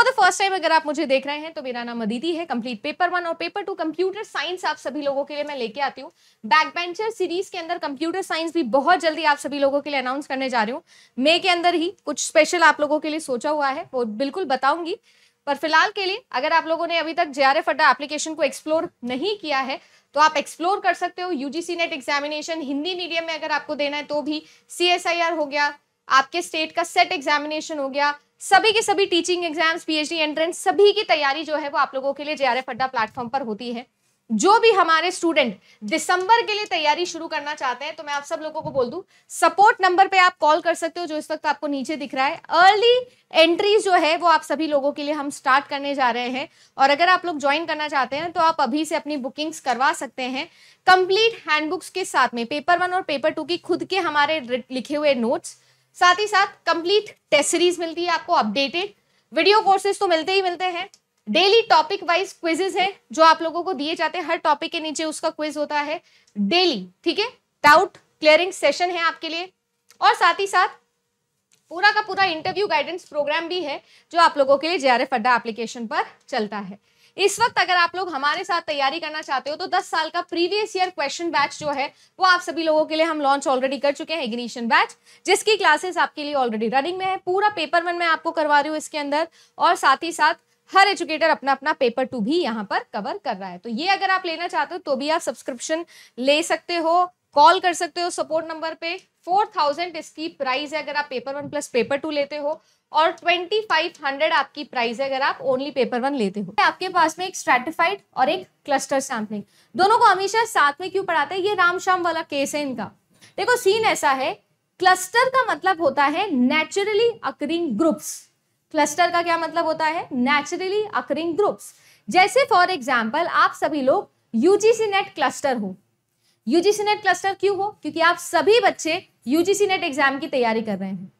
For the first time अगर आप मुझे देख रहे हैं तो मेरा नाम अदिति है कंप्लीट पेपर वन और पेपर टू कंप्यूटर साइंस आप सभी लोगों के लिए मैं लेके आती हूँ बैकबेंचर सीरीज के अंदर कंप्यूटर साइंस भी बहुत जल्दी आप सभी लोगों के लिए अनाउंस करने जा रही हूँ मे के अंदर ही कुछ स्पेशल आप लोगों के लिए सोचा हुआ है वो बिल्कुल बताऊंगी पर फिलहाल के लिए अगर आप लोगों ने अभी तक J R F Adda application को एक्सप्लोर नहीं किया है तो आप एक्सप्लोर कर सकते हो UGC NET examination Hindi medium में अगर आपको देना है तो भी सी हो गया आपके स्टेट का सेट एग्जामिनेशन हो गया सभी के सभी टीचिंग एग्जाम्स पीएचडी एंट्रेंस सभी की तैयारी जो है वो आप लोगों के लिए जे अड्डा प्लेटफॉर्म पर होती है जो भी हमारे स्टूडेंट दिसंबर के लिए तैयारी शुरू करना चाहते हैं तो मैं आप सब लोगों को बोल दूं सपोर्ट नंबर पे आप कॉल कर सकते हो जो इस वक्त आपको नीचे दिख रहा है अर्ली एंट्री जो है वो आप सभी लोगों के लिए हम स्टार्ट करने जा रहे हैं और अगर आप लोग ज्वाइन करना चाहते हैं तो आप अभी से अपनी बुकिंग्स करवा सकते हैं कंप्लीट हैंडबुक्स के साथ में पेपर वन और पेपर टू की खुद के हमारे लिखे हुए नोट्स साथ ही साथ कंप्लीट टेस्ट सीरीज मिलती है आपको अपडेटेड वीडियो कोर्सेज तो मिलते ही मिलते हैं डेली टॉपिक वाइज क्विजेज हैं जो आप लोगों को दिए जाते हैं हर टॉपिक के नीचे उसका क्विज होता है डेली ठीक है डाउट क्लियरिंग सेशन है आपके लिए और साथ ही साथ पूरा का पूरा इंटरव्यू गाइडेंस प्रोग्राम भी है जो आप लोगों के लिए J R F Adda application पर चलता है इस वक्त अगर आप लोग हमारे साथ तैयारी करना चाहते हो तो 10 साल का प्रीवियस ईयर क्वेश्चन बैच जो है वो आप सभी लोगों के लिए हम लॉन्च ऑलरेडी कर चुके हैं इग्निशन बैच जिसकी क्लासेस आपके लिए ऑलरेडी रनिंग में है पूरा पेपर वन मैं आपको करवा रही हूँ इसके अंदर और साथ ही साथ हर एजुकेटर अपना अपना पेपर टू भी यहाँ पर कवर कर रहा है तो ये अगर आप लेना चाहते हो तो भी आप सब्सक्रिप्शन ले सकते हो कॉल कर सकते हो सपोर्ट नंबर पे फोर थाउजेंड इसकी प्राइस है अगर आप paper one plus paper two लेते हो और ट्वेंटी फाइव हंड्रेड आपकी प्राइस है अगर आप ओनली पेपर वन लेते हो आपके पास में एक स्ट्रेटिफाइड और एक क्लस्टर सैम्पलिंग दोनों को हमेशा साथ में क्यों पढ़ाते हैं ये राम श्याम वाला केस है इनका देखो सीन ऐसा है क्लस्टर का मतलब होता है नेचुरली अकरिंग ग्रुप्स क्लस्टर का क्या मतलब होता है नेचुरली अकरिंग ग्रुप्स जैसे फॉर एग्जाम्पल आप सभी लोग यूजीसी नेट क्लस्टर हो यूजीसी नेट क्लस्टर क्यों हो क्योंकि आप सभी बच्चे यूजीसी नेट एग्जाम की तैयारी कर रहे हैं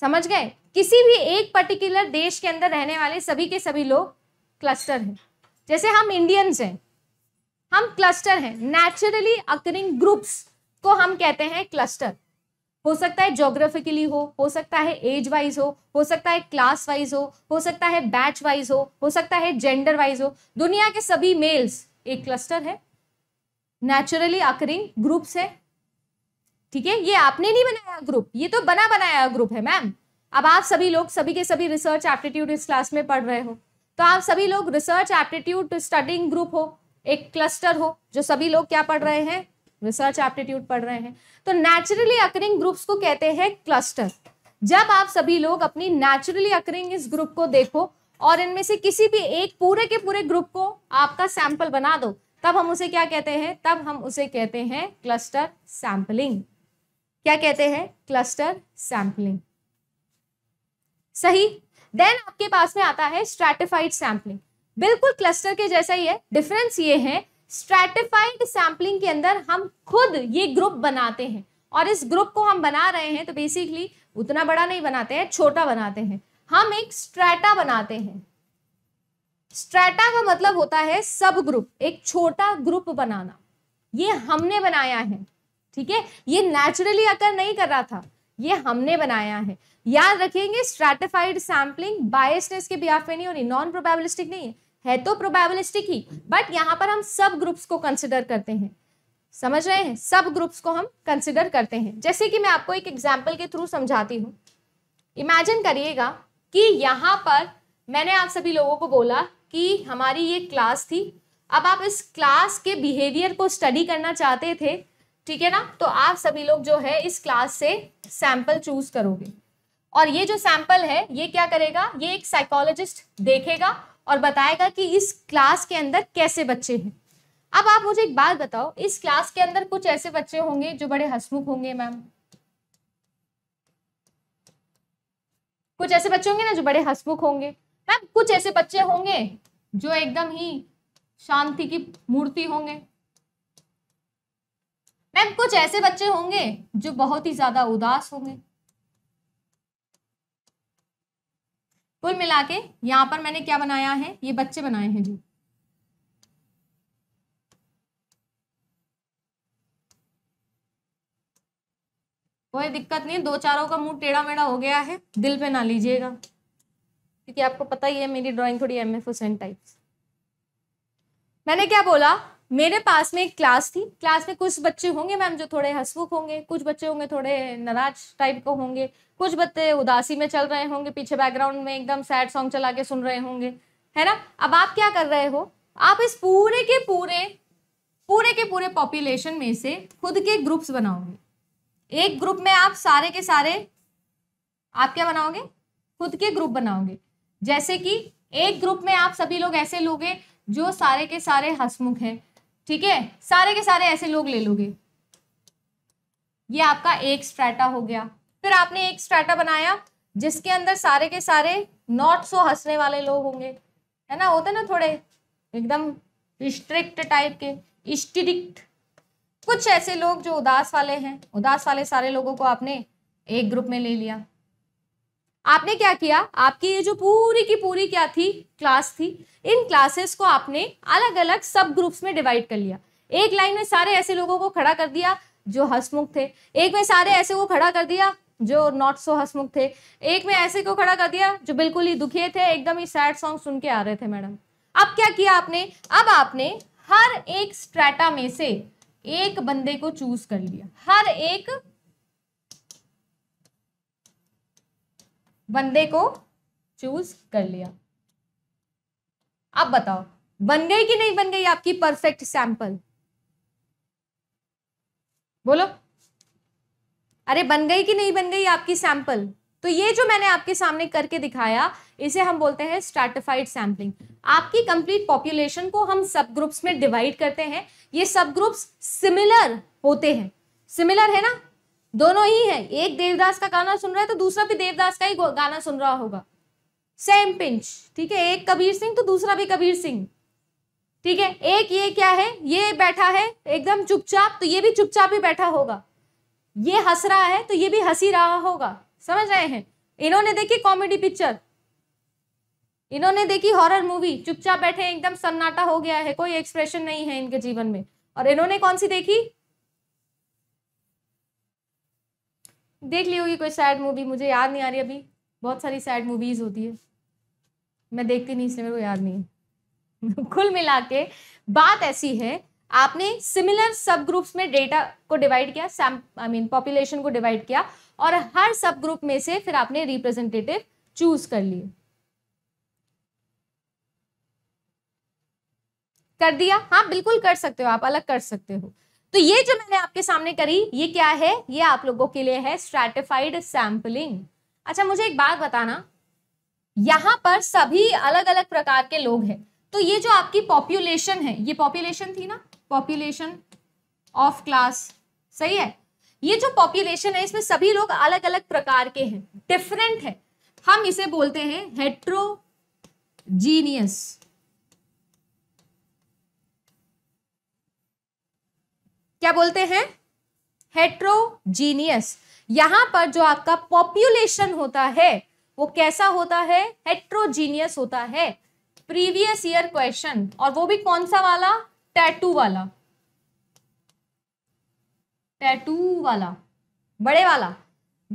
समझ गए किसी भी एक पर्टिकुलर देश के अंदर रहने वाले सभी के सभी लोग क्लस्टर हैं जैसे हम इंडियंस हैं हम क्लस्टर हैं नेचुरली अकरिंग ग्रुप्स को हम कहते हैं क्लस्टर हो सकता है जोग्राफिकली हो हो सकता है एज वाइज हो हो सकता है क्लास वाइज हो हो सकता है बैच वाइज हो हो सकता है जेंडर वाइज हो दुनिया के सभी मेल्स एक क्लस्टर है नेचुरली अकरिंग ग्रुप्स है ठीक है ये आपने नहीं बनाया ग्रुप ये तो बना बनाया ग्रुप है मैम अब आप सभी लोग सभी के सभी रिसर्च एप्टीट्यूड इस क्लास में पढ़ रहे हो तो आप सभी लोग रिसर्च एप्टीट्यूड स्टडिंग ग्रुप हो एक क्लस्टर हो जो सभी लोग क्या पढ़ रहे हैं रिसर्च एप्टीट्यूड पढ़ रहे हैं तो नेचुरली अकरिंग ग्रुप्स को कहते हैं क्लस्टर जब आप सभी लोग अपनी नेचुरली अकरिंग इस ग्रुप को देखो और इनमें से किसी भी एक पूरे के पूरे ग्रुप को आपका सैंपल बना दो तब हम उसे क्या कहते हैं तब हम उसे कहते हैं क्लस्टर सैंपलिंग क्या कहते हैं क्लस्टर सैंपलिंग सही देन आपके पास में आता है स्ट्रेटिफाइड सैंपलिंग बिल्कुल क्लस्टर के जैसा ही है डिफरेंस ये है स्ट्रेटिफाइड सैंपलिंग के अंदर हम खुद ये ग्रुप बनाते हैं और इस ग्रुप को हम बना रहे हैं तो बेसिकली उतना बड़ा नहीं बनाते हैं छोटा बनाते हैं हम एक स्ट्रेटा बनाते हैं स्ट्रेटा का मतलब होता है सब ग्रुप एक छोटा ग्रुप बनाना ये हमने बनाया है ठीक है ये नेचुरली अकर नहीं कर रहा था ये हमने बनाया है याद रखेंगे स्ट्रेटिफाइड सैम्पलिंग बायसनेस के बिहाफ में नहीं होनी नॉन प्रोबेबलिस्टिक नहीं है है तो प्रोबेबलिस्टिक ही बट यहाँ पर हम सब ग्रुप्स को कंसिडर करते हैं समझ रहे हैं सब ग्रुप्स को हम कंसिडर करते हैं जैसे कि मैं आपको एक एग्जाम्पल के थ्रू समझाती हूँ इमेजिन करिएगा कि यहाँ पर मैंने आप सभी लोगों को बोला कि हमारी ये क्लास थी अब आप इस क्लास के बिहेवियर को स्टडी करना चाहते थे ठीक है ना तो आप सभी लोग जो है इस क्लास से सैंपल चूज करोगे और ये जो सैंपल है ये क्या करेगा ये एक साइकोलॉजिस्ट देखेगा और बताएगा कि इस क्लास के अंदर कैसे बच्चे हैं अब आप मुझे एक बात बताओ इस क्लास के अंदर कुछ ऐसे बच्चे होंगे जो बड़े हसमुख होंगे मैम कुछ ऐसे बच्चे होंगे ना जो बड़े हसमुख होंगे मैम कुछ ऐसे बच्चे होंगे जो एकदम ही शांति की मूर्ति होंगे मैम कुछ ऐसे बच्चे होंगे जो बहुत ही ज्यादा उदास होंगे कुल मिला के यहां पर मैंने क्या बनाया है ये बच्चे बनाए हैं जी कोई दिक्कत नहीं दो चारों का मुंह टेढ़ा मेढ़ा हो गया है दिल पे ना लीजिएगा क्योंकि आपको पता ही है मेरी ड्राइंग थोड़ी एम एफ हुसैन टाइप मैंने क्या बोला मेरे पास में एक क्लास थी क्लास में कुछ बच्चे होंगे मैम जो थोड़े हंसमुख होंगे कुछ बच्चे होंगे थोड़े नाराज टाइप के होंगे कुछ बच्चे उदासी में चल रहे होंगे पीछे बैकग्राउंड में एकदम सैड सॉन्ग चला के सुन रहे होंगे है ना अब आप क्या कर रहे हो आप इस पूरे के पूरे पूरे के पूरे पॉपुलेशन में से खुद के ग्रुप्स बनाओगे एक ग्रुप में आप सारे के सारे आप क्या बनाओगे खुद के ग्रुप बनाओगे जैसे कि एक ग्रुप में आप सभी लोग ऐसे लोगे जो सारे के सारे हसमुख हैं ठीक है ठीके? सारे के सारे ऐसे लोग ले लोगे ये आपका एक स्ट्रेटा हो गया फिर आपने एक स्ट्रेटा बनाया जिसके अंदर सारे के सारे नॉट सो हंसने वाले लोग होंगे है ना होते ना थोड़े एकदम स्ट्रिक्ट टाइप के स्ट्रिक्ट कुछ ऐसे लोग जो उदास वाले हैं उदास वाले सारे लोगों को आपने एक ग्रुप में ले लिया आपने क्या किया आपकी ये जो पूरी की पूरी क्या थी क्लास थी इन क्लासेस को आपने अलग अलग सब ग्रुप्स में डिवाइड कर लिया एक लाइन में सारे ऐसे लोगों को खड़ा कर दिया जो हसमुख थे एक में सारे ऐसे को खड़ा कर दिया जो नॉट सो हसमुख थे एक में ऐसे को खड़ा कर दिया जो बिल्कुल ही दुखी थे एकदम ही सैड सॉन्ग सुन के आ रहे थे मैडम अब क्या किया आपने अब आपने हर एक स्ट्रेटा में से एक बंदे को चूज कर लिया हर एक बंदे को चूज कर लिया अब बताओ बन गई कि नहीं बन गई आपकी परफेक्ट सैंपल बोलो अरे बन गई कि नहीं बन गई आपकी सैंपल तो ये जो मैंने आपके सामने करके दिखाया इसे हम बोलते हैं स्ट्रेटिफाइड सैम्पलिंग आपकी कंप्लीट पॉपुलेशन को हम सब ग्रुप्स में डिवाइड करते हैं ये सब ग्रुप्स सिमिलर होते हैं सिमिलर है ना दोनों ही है एक देवदास का गाना सुन रहा है तो दूसरा भी देवदास का ही गाना सुन रहा होगा सेम पिंच ठीक है एक कबीर सिंह तो दूसरा भी कबीर सिंह ठीक है एक ये क्या है ये बैठा है एकदम चुपचाप तो ये भी चुपचाप ही बैठा होगा ये हंस रहा है तो ये भी हंसी रहा होगा समझ रहे हैं इन्होंने देखी कॉमेडी पिक्चर इन्होंने देखी हॉरर मूवी चुपचाप बैठे एकदम सन्नाटा हो गया है कोई एक्सप्रेशन नहीं है इनके जीवन में और इन्होंने कौन सी देखी देख ली होगी कोई सैड मूवी मुझे याद नहीं आ रही अभी बहुत सारी सैड मूवीज़ होती है मैं देखती नहीं इसलिए मेरे को याद नहीं कुल मिला के बात ऐसी है आपने सिमिलर सब ग्रुप्स में डेटा को डिवाइड किया सैम आई मीन पॉपुलेशन को डिवाइड किया और हर सब ग्रुप में से फिर आपने रिप्रेजेंटेटिव चूज कर लिए कर दिया हाँ बिल्कुल कर सकते हो आप अलग कर सकते हो तो ये जो मैंने आपके सामने करी ये क्या है ये आप लोगों के लिए है स्ट्रेटिफाइड सैम्पलिंग अच्छा मुझे एक बात बताना यहाँ पर सभी अलग अलग प्रकार के लोग हैं तो ये जो आपकी पॉपुलेशन है ये पॉपुलेशन थी ना पॉपुलेशन ऑफ क्लास सही है ये जो पॉपुलेशन है इसमें सभी लोग अलग अलग प्रकार के हैं डिफरेंट है हम इसे बोलते हैं हेट्रोजीनियस क्या बोलते हैं हेट्रोजीनियस यहां पर जो आपका पॉपुलेशन होता है वो कैसा होता है हेट्रोजीनियस होता है प्रीवियस ईयर क्वेश्चन और वो भी कौन सा वाला टैटू वाला टैटू वाला बड़े वाला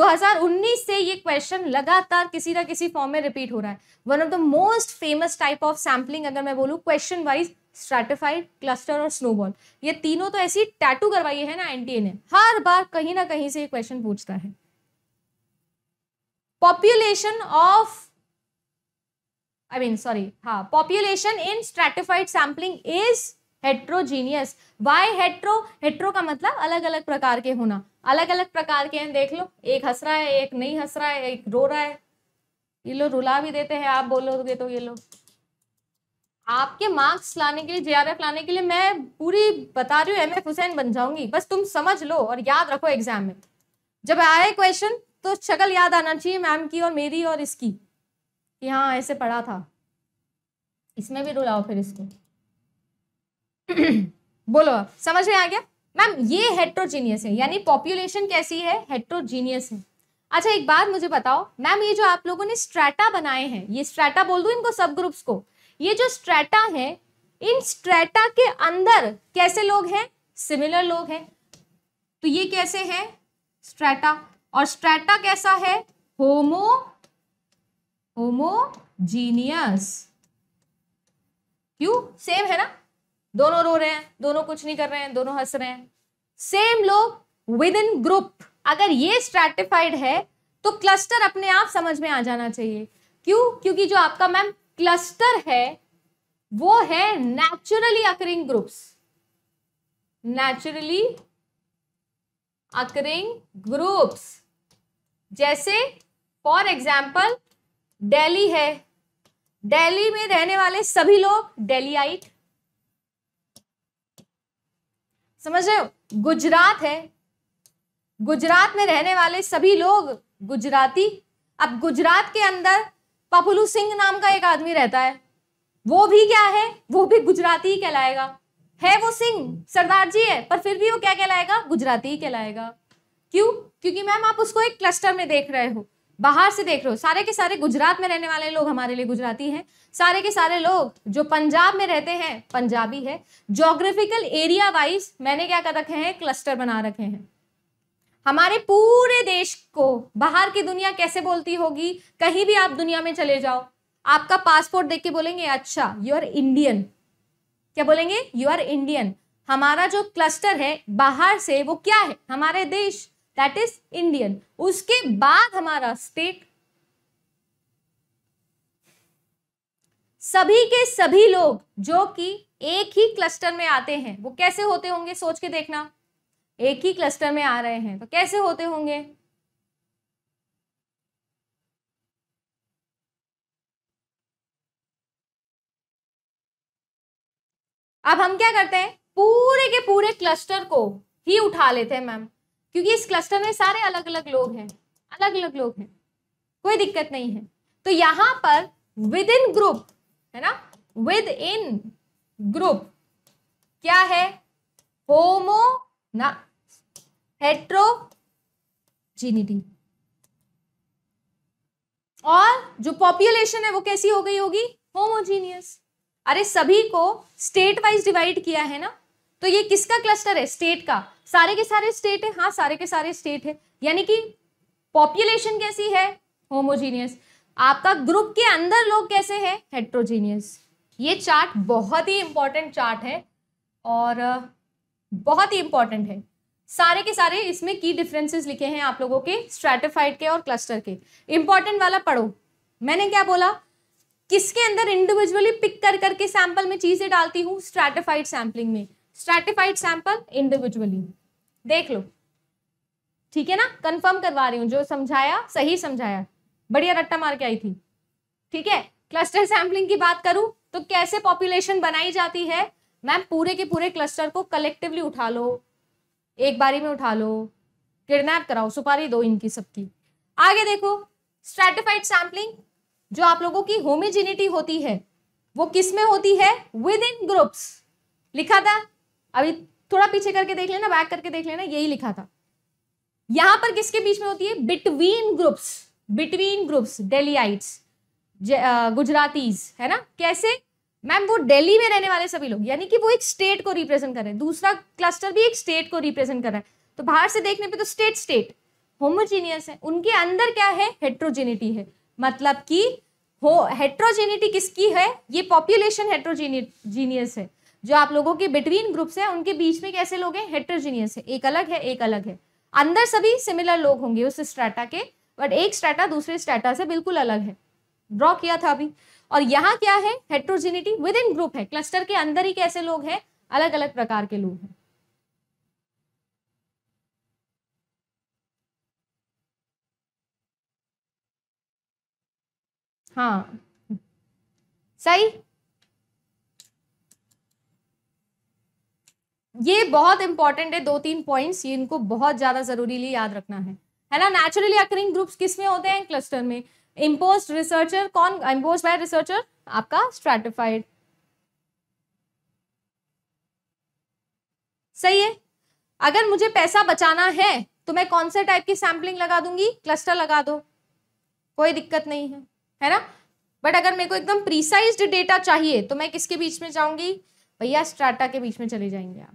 2019 से ये क्वेश्चन लगातार किसी ना किसी फॉर्म में रिपीट हो रहा है one of the most famous type of sampling अगर मैं बोलूं क्वेश्चन वाइज स्ट्रेटिफाइड क्लस्टर और स्नोबॉल ये तीनों तो ऐसी टैटू करवाई है ना एनटीए ने हर बार कहीं ना कहीं से ये क्वेश्चन पूछता है population of I mean sorry हाँ population in stratified sampling is heterogeneous why hetero hetero का मतलब अलग अलग प्रकार के होना अलग अलग प्रकार के हैं देख लो एक हंस रहा है एक नहीं हंस रहा है एक रो रहा है ये लोग रुला भी देते हैं आप बोलोगे तो ये लोग आपके मार्क्स लाने के लिए जेआरएफ लाने के लिए मैं पूरी बता रही हूँ एम एफ हुसैन बन जाऊंगी बस तुम समझ लो और याद रखो एग्जाम में जब आए क्वेश्चन तो शक्ल याद आना चाहिए मैम की और मेरी और इसकी कि हाँ ऐसे पढ़ा था इसमें भी रुलाओ फिर इसको बोलो आप समझ में आ गया मैम ये हेट्रोजीनियस है यानी पॉपुलेशन कैसी है हेट्रोजीनियस है अच्छा एक बात मुझे बताओ मैम ये जो आप लोगों ने स्ट्रेटा बनाए हैं ये स्ट्रेटा बोल दू इनको सब ग्रुप्स को ये जो स्ट्रेटा है इन स्ट्रेटा के अंदर कैसे लोग हैं सिमिलर लोग हैं तो ये कैसे है स्ट्रेटा और स्ट्रेटा कैसा है होमो होमोजीनियस क्यों सेम है ना दोनों रो रहे हैं दोनों कुछ नहीं कर रहे हैं दोनों हंस रहे हैं सेम लोग विद इन ग्रुप अगर ये स्ट्रेटिफाइड है तो क्लस्टर अपने आप समझ में आ जाना चाहिए क्यों क्योंकि जो आपका मैम क्लस्टर है वो है naturally occurring groups naturally occurring groups जैसे फॉर एग्जाम्पल डेली है डेली में रहने वाले सभी लोग डेली आइट समझ रहे हो गुजरात है गुजरात में रहने वाले सभी लोग गुजराती अब गुजरात के अंदर पपुलू सिंह नाम का एक आदमी रहता है वो भी क्या है वो भी गुजराती ही कहलाएगा है वो सिंह सरदार जी है पर फिर भी वो क्या कहलाएगा गुजराती ही कहलाएगा क्यों क्योंकि मैम आप उसको एक क्लस्टर में देख रहे हो बाहर से देख रहे हो सारे के सारे गुजरात में रहने वाले लोग हमारे लिए गुजराती हैं सारे के सारे लोग जो पंजाब में रहते हैं पंजाबी है जोग्राफिकल एरिया वाइज मैंने क्या कर रखे हैं क्लस्टर बना रखे हैं हमारे पूरे देश को बाहर की दुनिया कैसे बोलती होगी कहीं भी आप दुनिया में चले जाओ आपका पासपोर्ट देख के बोलेंगे अच्छा यू आर इंडियन क्या बोलेंगे यू आर इंडियन हमारा जो क्लस्टर है बाहर से वो क्या है हमारे देश दैट इज इंडियन उसके बाद हमारा स्टेट सभी के सभी लोग जो कि एक ही क्लस्टर में आते हैं वो कैसे होते होंगे सोच के देखना एक ही क्लस्टर में आ रहे हैं तो कैसे होते होंगे अब हम क्या करते हैं पूरे के पूरे क्लस्टर को ही उठा लेते हैं मैम क्योंकि इस क्लस्टर में सारे अलग अलग लोग हैं अलग अलग लोग हैं कोई दिक्कत नहीं है तो यहां पर विद इन ग्रुप है ना विद इन ग्रुप क्या है होमो ना हेट्रोजीनिटी और जो पॉपुलेशन है वो कैसी हो गई होगी होमोजीनियस अरे सभी को स्टेट वाइज डिवाइड किया है ना तो ये किसका क्लस्टर है स्टेट का सारे के सारे स्टेट है हाँ सारे के सारे स्टेट है यानी कि पॉपुलेशन कैसी है होमोजीनियस आपका ग्रुप के अंदर लोग कैसे हैं हेट्रोजीनियस ये चार्ट बहुत ही इंपॉर्टेंट चार्ट है और बहुत ही इंपॉर्टेंट है सारे के सारे इसमें की डिफरेंसेस लिखे हैं आप लोगों के स्ट्रेटिफाइड के और क्लस्टर के इंपॉर्टेंट वाला पढ़ो मैंने क्या बोला किसके अंदर इंडिविजुअली पिक कर करके सैंपल में चीजें डालती हूँ स्ट्रेटिफाइड सैंपलिंग में स्ट्रेटिफाइड सैंपल इंडिविजुअली देख लो ठीक है ना कंफर्म करवा रही हूँ जो समझाया सही समझाया बढ़िया रट्टा मार के आई थी ठीक है क्लस्टर सैंपलिंग की बात करूं तो कैसे पॉपुलेशन बनाई जाती है मैम पूरे के पूरे क्लस्टर को कलेक्टिवली उठा लो एक बारी में उठा लो किडनैप कराओ सुपारी दो इनकी सबकी आगे देखो स्ट्रेटिफाइड सैम्पलिंग जो आप लोगों की होमिजिनिटी होती है वो किस में होती है विद इन ग्रुप्स लिखा था अभी थोड़ा पीछे करके देख लेना बैक करके देख लेना यही लिखा था यहां पर किसके बीच में होती है between groups between groups Delhiites Gujaratis है ना कैसे मैम वो दिल्ली में रहने वाले सभी लोग यानी कि वो एक स्टेट को रिप्रेजेंट कर रहे हैं दूसरा क्लस्टर भी एक स्टेट को रिप्रेजेंट कर रहा है तो बाहर से देखने पे तो स्टेट स्टेट होमोजीनियस है उनके अंदर क्या है हेट्रोजेनिटी है मतलब कि हो हेट्रोजेनिटी किसकी है ये पॉपुलेशन हेट्रोजीनियस है जो आप लोगों के बिटवीन ग्रुप्स है उनके बीच में कैसे लोग हैं हेट्रोजीनियस है एक अलग है एक अलग है अंदर सभी सिमिलर लोग होंगे उस स्ट्राटा के बट एक स्ट्राटा दूसरे स्ट्राटा से बिल्कुल अलग है ड्रॉ किया था अभी और यहाँ क्या है हेट्रोजिनिटी विद इन ग्रुप है क्लस्टर के अंदर ही कैसे लोग हैं अलग अलग प्रकार के लोग हैं हाँ सही ये बहुत इंपॉर्टेंट है दो तीन पॉइंट्स ये इनको बहुत ज्यादा जरूरी याद रखना है है ना नेचुरली अकरिंग ग्रुप्स किस में होते हैं क्लस्टर में इम्पोज रिसर्चर कौन इम्पोज बाय रिसर्चर आपका स्ट्रेटिफाइड सही है अगर मुझे पैसा बचाना है तो मैं कौन से टाइप की सैम्पलिंग लगा दूंगी क्लस्टर लगा दो कोई दिक्कत नहीं है है ना बट अगर मेरे को एकदम प्रिसाइज डेटा चाहिए तो मैं किसके बीच में जाऊंगी भैया स्ट्राटा के बीच में चले जाएंगे आप